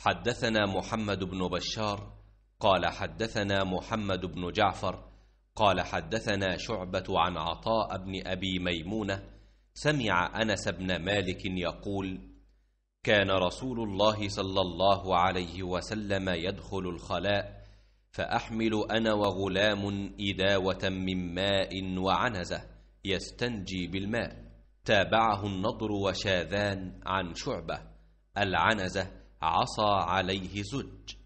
حدثنا محمد بن بشار قال حدثنا محمد بن جعفر قال حدثنا شعبة عن عطاء بن أبي ميمونة سمع أنس بن مالك يقول كان رسول الله صلى الله عليه وسلم يدخل الخلاء فأحمل أنا وغلام إداوة من ماء وعنزة يستنجي بالماء تابعه النضر وشاذان عن شعبة العنزة عصى عليه زج